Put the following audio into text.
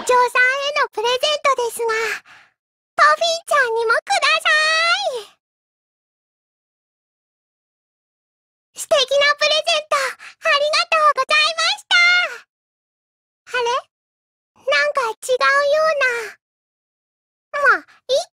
長さんへのプレゼントですが、ポフィーちゃんにもください素敵なプレゼント、ありがとうございましたあれなんか違うような。まあ、いい